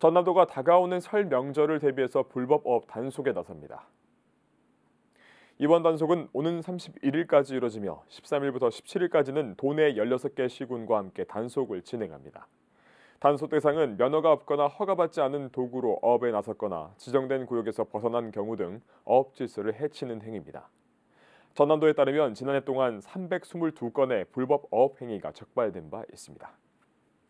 전남도가 다가오는 설 명절을 대비해서 불법업 단속에 나섭니다. 이번 단속은 오는 31일까지 이뤄지며 13일부터 17일까지는 도내 16개 시군과 함께 단속을 진행합니다. 단속 대상은 면허가 없거나 허가받지 않은 도구로 업에 나섰거나 지정된 구역에서 벗어난 경우 등업 질서를 해치는 행위입니다. 전남도에 따르면 지난해 동안 322건의 불법 업 행위가 적발된 바 있습니다.